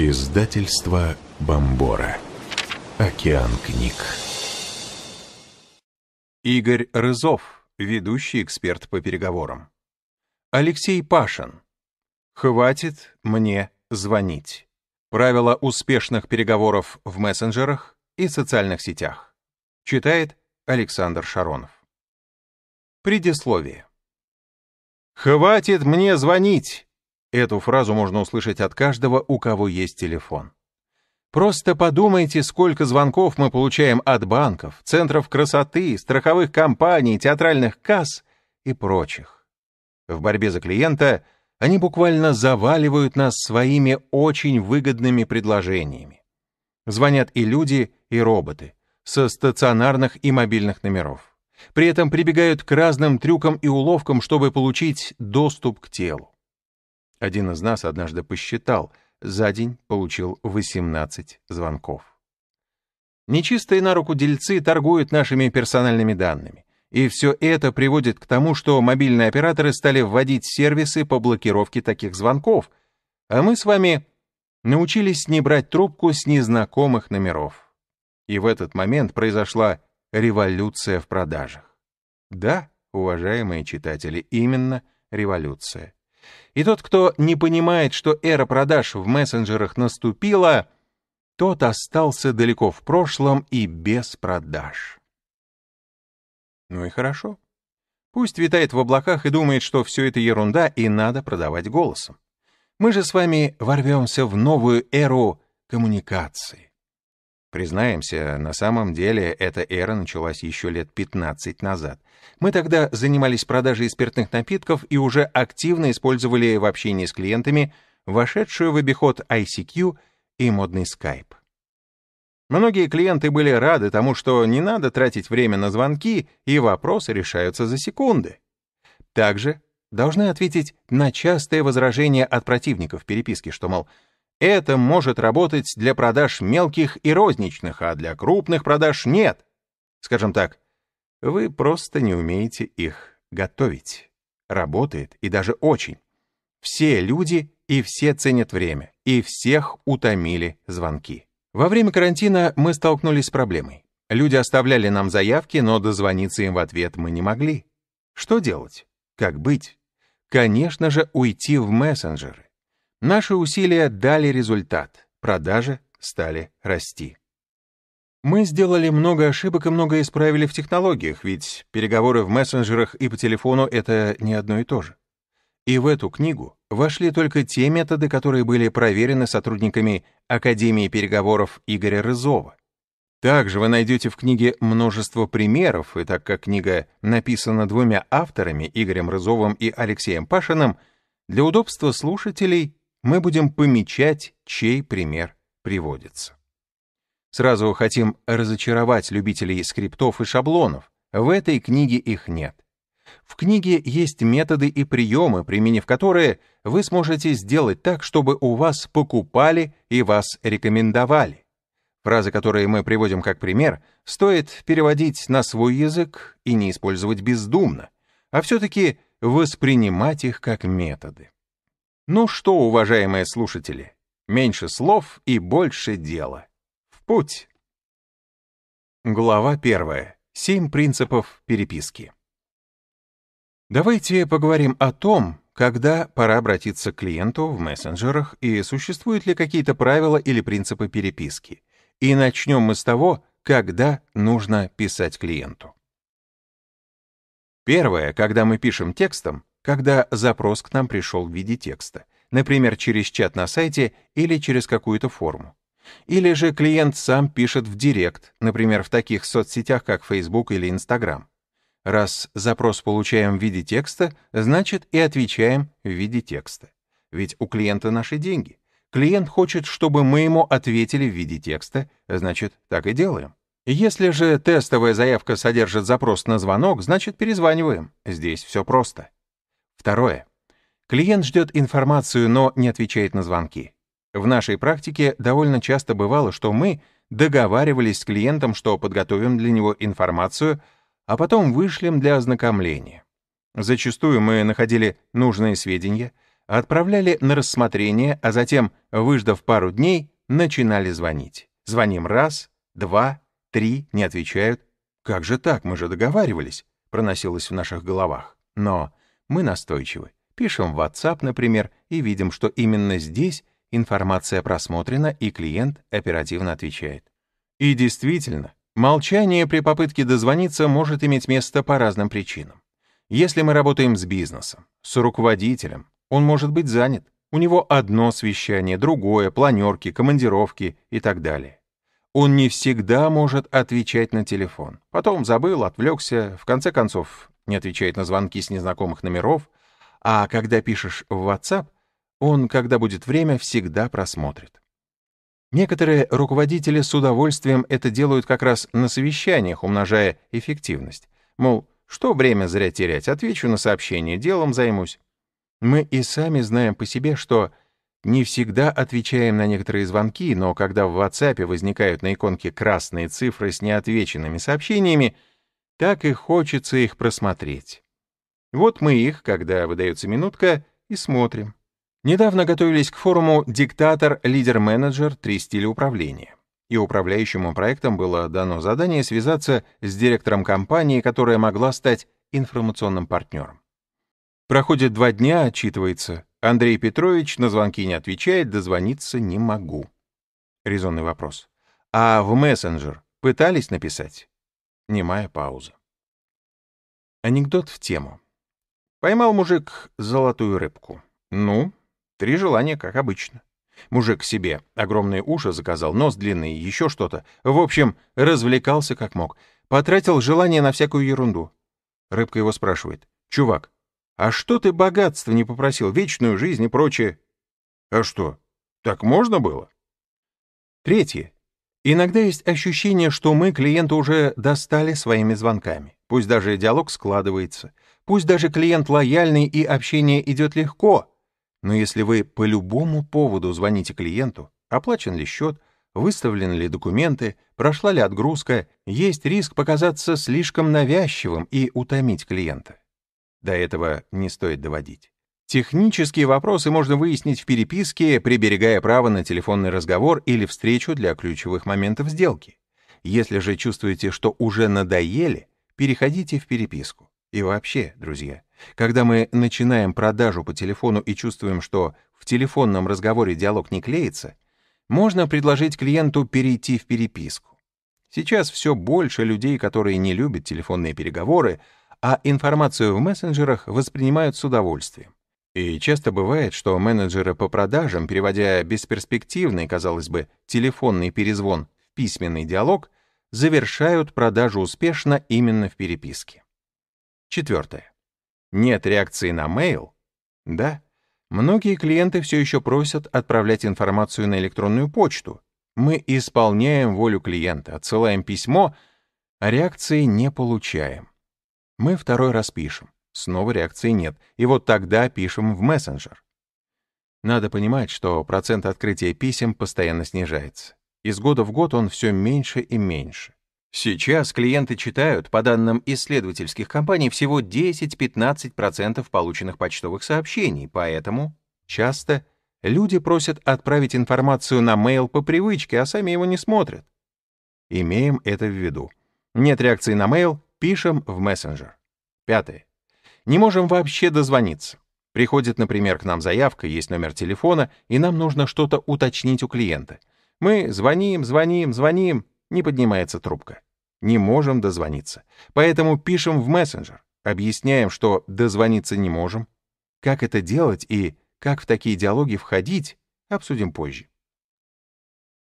Издательство Бомбора. Океан книг. Игорь Рызов, ведущий эксперт по переговорам. Алексей Пашин. Хватит мне звонить. Правила успешных переговоров в мессенджерах и социальных сетях. Читает Александр Шаронов. Предисловие. Хватит мне звонить. Эту фразу можно услышать от каждого, у кого есть телефон. Просто подумайте, сколько звонков мы получаем от банков, центров красоты, страховых компаний, театральных касс и прочих. В борьбе за клиента они буквально заваливают нас своими очень выгодными предложениями. Звонят и люди, и роботы со стационарных и мобильных номеров. При этом прибегают к разным трюкам и уловкам, чтобы получить доступ к телу. Один из нас однажды посчитал, за день получил 18 звонков. Нечистые на руку дельцы торгуют нашими персональными данными. И все это приводит к тому, что мобильные операторы стали вводить сервисы по блокировке таких звонков, а мы с вами научились не брать трубку с незнакомых номеров. И в этот момент произошла революция в продажах. Да, уважаемые читатели, именно революция. И тот, кто не понимает, что эра продаж в мессенджерах наступила, тот остался далеко в прошлом и без продаж. Ну и хорошо. Пусть витает в облаках и думает, что все это ерунда и надо продавать голосом. Мы же с вами ворвемся в новую эру коммуникации. Признаемся, на самом деле эта эра началась еще лет 15 назад. Мы тогда занимались продажей спиртных напитков и уже активно использовали в общении с клиентами вошедшую в обиход ICQ и модный Skype. Многие клиенты были рады тому, что не надо тратить время на звонки, и вопросы решаются за секунды. Также должны ответить на частые возражения от противников переписки, что, мол, это может работать для продаж мелких и розничных, а для крупных продаж нет. Скажем так, вы просто не умеете их готовить. Работает и даже очень. Все люди и все ценят время, и всех утомили звонки. Во время карантина мы столкнулись с проблемой. Люди оставляли нам заявки, но дозвониться им в ответ мы не могли. Что делать? Как быть? Конечно же, уйти в мессенджеры. Наши усилия дали результат. Продажи стали расти. Мы сделали много ошибок и много исправили в технологиях, ведь переговоры в мессенджерах и по телефону — это не одно и то же. И в эту книгу вошли только те методы, которые были проверены сотрудниками Академии переговоров Игоря Рызова. Также вы найдете в книге множество примеров, и так как книга написана двумя авторами, Игорем Рызовым и Алексеем Пашиным, для удобства слушателей мы будем помечать, чей пример приводится. Сразу хотим разочаровать любителей скриптов и шаблонов. В этой книге их нет. В книге есть методы и приемы, применив которые вы сможете сделать так, чтобы у вас покупали и вас рекомендовали. Фразы, которые мы приводим как пример, стоит переводить на свой язык и не использовать бездумно, а все-таки воспринимать их как методы. Ну что, уважаемые слушатели, меньше слов и больше дела. В путь! Глава первая. Семь принципов переписки. Давайте поговорим о том, когда пора обратиться к клиенту в мессенджерах и существуют ли какие-то правила или принципы переписки. И начнем мы с того, когда нужно писать клиенту. Первое, когда мы пишем текстом, когда запрос к нам пришел в виде текста, например, через чат на сайте или через какую-то форму. Или же клиент сам пишет в директ, например, в таких соцсетях, как Facebook или Instagram. Раз запрос получаем в виде текста, значит и отвечаем в виде текста. Ведь у клиента наши деньги. Клиент хочет, чтобы мы ему ответили в виде текста, значит, так и делаем. Если же тестовая заявка содержит запрос на звонок, значит, перезваниваем. Здесь все просто. Второе. Клиент ждет информацию, но не отвечает на звонки. В нашей практике довольно часто бывало, что мы договаривались с клиентом, что подготовим для него информацию, а потом вышлем для ознакомления. Зачастую мы находили нужные сведения, отправляли на рассмотрение, а затем, выждав пару дней, начинали звонить. Звоним раз, два, три, не отвечают. «Как же так? Мы же договаривались», — проносилось в наших головах. Но мы настойчивы. Пишем в WhatsApp, например, и видим, что именно здесь информация просмотрена и клиент оперативно отвечает. И действительно, молчание при попытке дозвониться может иметь место по разным причинам. Если мы работаем с бизнесом, с руководителем, он может быть занят, у него одно совещание, другое, планерки, командировки и так далее. Он не всегда может отвечать на телефон. Потом забыл, отвлекся, в конце концов не отвечает на звонки с незнакомых номеров, а когда пишешь в WhatsApp, он, когда будет время, всегда просмотрит. Некоторые руководители с удовольствием это делают как раз на совещаниях, умножая эффективность. Мол, что время зря терять, отвечу на сообщение, делом займусь. Мы и сами знаем по себе, что не всегда отвечаем на некоторые звонки, но когда в WhatsApp возникают на иконке красные цифры с неотвеченными сообщениями — так и хочется их просмотреть. Вот мы их, когда выдается минутка, и смотрим. Недавно готовились к форуму «Диктатор, лидер-менеджер, три стиля управления». И управляющему проектом было дано задание связаться с директором компании, которая могла стать информационным партнером. Проходит два дня, отчитывается. Андрей Петрович на звонки не отвечает, дозвониться не могу. Резонный вопрос. А в мессенджер пытались написать? Немая пауза. Анекдот в тему. Поймал мужик золотую рыбку. Ну, три желания, как обычно. Мужик себе огромные уши заказал, нос длинный, еще что-то. В общем, развлекался как мог. Потратил желание на всякую ерунду. Рыбка его спрашивает. «Чувак, а что ты богатство не попросил, вечную жизнь и прочее?» «А что, так можно было?» Третье. Иногда есть ощущение, что мы клиента уже достали своими звонками. Пусть даже диалог складывается, пусть даже клиент лояльный и общение идет легко. Но если вы по любому поводу звоните клиенту, оплачен ли счет, выставлены ли документы, прошла ли отгрузка, есть риск показаться слишком навязчивым и утомить клиента. До этого не стоит доводить. Технические вопросы можно выяснить в переписке, приберегая право на телефонный разговор или встречу для ключевых моментов сделки. Если же чувствуете, что уже надоели, переходите в переписку. И вообще, друзья, когда мы начинаем продажу по телефону и чувствуем, что в телефонном разговоре диалог не клеится, можно предложить клиенту перейти в переписку. Сейчас все больше людей, которые не любят телефонные переговоры, а информацию в мессенджерах воспринимают с удовольствием. И часто бывает, что менеджеры по продажам, переводя бесперспективный, казалось бы, телефонный перезвон в письменный диалог, завершают продажу успешно именно в переписке. Четвертое. Нет реакции на mail. Да. Многие клиенты все еще просят отправлять информацию на электронную почту. Мы исполняем волю клиента, отсылаем письмо, а реакции не получаем. Мы второй раз пишем. Снова реакции нет. И вот тогда пишем в мессенджер. Надо понимать, что процент открытия писем постоянно снижается. Из года в год он все меньше и меньше. Сейчас клиенты читают, по данным исследовательских компаний, всего 10-15% полученных почтовых сообщений, поэтому часто люди просят отправить информацию на mail по привычке, а сами его не смотрят. Имеем это в виду. Нет реакции на mail, пишем в мессенджер. Пятое. Не можем вообще дозвониться. Приходит, например, к нам заявка, есть номер телефона, и нам нужно что-то уточнить у клиента. Мы звоним, звоним, звоним, не поднимается трубка. Не можем дозвониться. Поэтому пишем в мессенджер, объясняем, что дозвониться не можем. Как это делать и как в такие диалоги входить, обсудим позже.